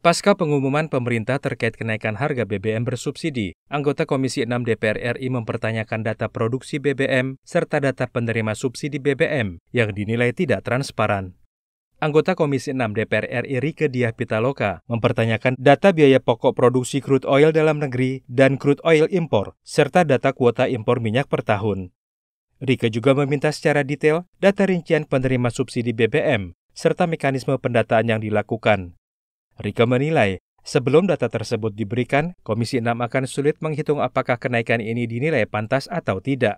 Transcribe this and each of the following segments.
Pasca pengumuman pemerintah terkait kenaikan harga BBM bersubsidi, anggota Komisi 6 DPR RI mempertanyakan data produksi BBM serta data penerima subsidi BBM yang dinilai tidak transparan. Anggota Komisi 6 DPR RI Rike Diah Pitaloka mempertanyakan data biaya pokok produksi crude oil dalam negeri dan crude oil impor, serta data kuota impor minyak per tahun. Rike juga meminta secara detail data rincian penerima subsidi BBM serta mekanisme pendataan yang dilakukan, Rika menilai, sebelum data tersebut diberikan, Komisi 6 akan sulit menghitung apakah kenaikan ini dinilai pantas atau tidak.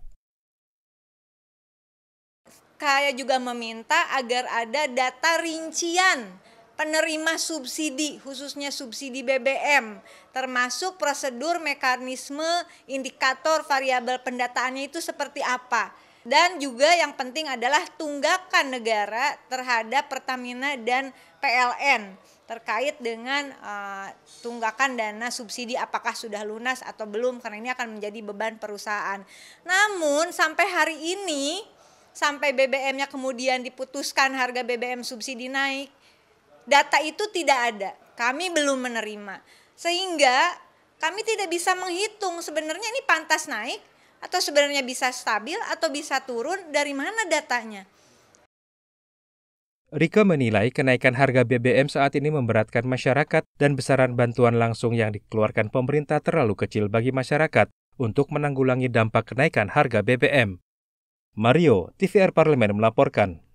Saya juga meminta agar ada data rincian penerima subsidi, khususnya subsidi BBM, termasuk prosedur mekanisme indikator variabel pendataannya itu seperti apa. Dan juga yang penting adalah tunggakan negara terhadap Pertamina dan PLN terkait dengan uh, tunggakan dana subsidi apakah sudah lunas atau belum karena ini akan menjadi beban perusahaan. Namun sampai hari ini sampai BBM-nya kemudian diputuskan harga BBM subsidi naik, data itu tidak ada. Kami belum menerima. Sehingga kami tidak bisa menghitung sebenarnya ini pantas naik atau sebenarnya bisa stabil atau bisa turun dari mana datanya? Rika menilai kenaikan harga BBM saat ini memberatkan masyarakat dan besaran bantuan langsung yang dikeluarkan pemerintah terlalu kecil bagi masyarakat untuk menanggulangi dampak kenaikan harga BBM. Mario, TVR Parlemen melaporkan.